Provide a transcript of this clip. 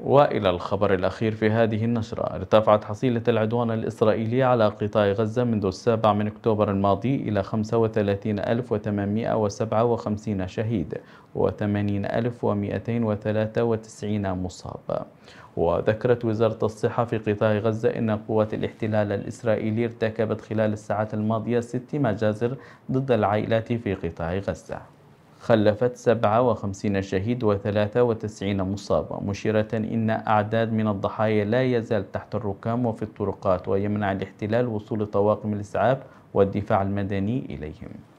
والى الخبر الاخير في هذه النشره ارتفعت حصيله العدوان الاسرائيلي على قطاع غزه منذ السابع من اكتوبر الماضي الى 35857 شهيد و80293 مصاب وذكرت وزارة الصحة في قطاع غزة أن قوات الاحتلال الإسرائيلي ارتكبت خلال الساعات الماضية ست مجازر ضد العائلات في قطاع غزة خلفت 57 شهيد و93 مصابا مشيرة إن أعداد من الضحايا لا يزال تحت الركام وفي الطرقات ويمنع الاحتلال وصول طواقم الإسعاف والدفاع المدني إليهم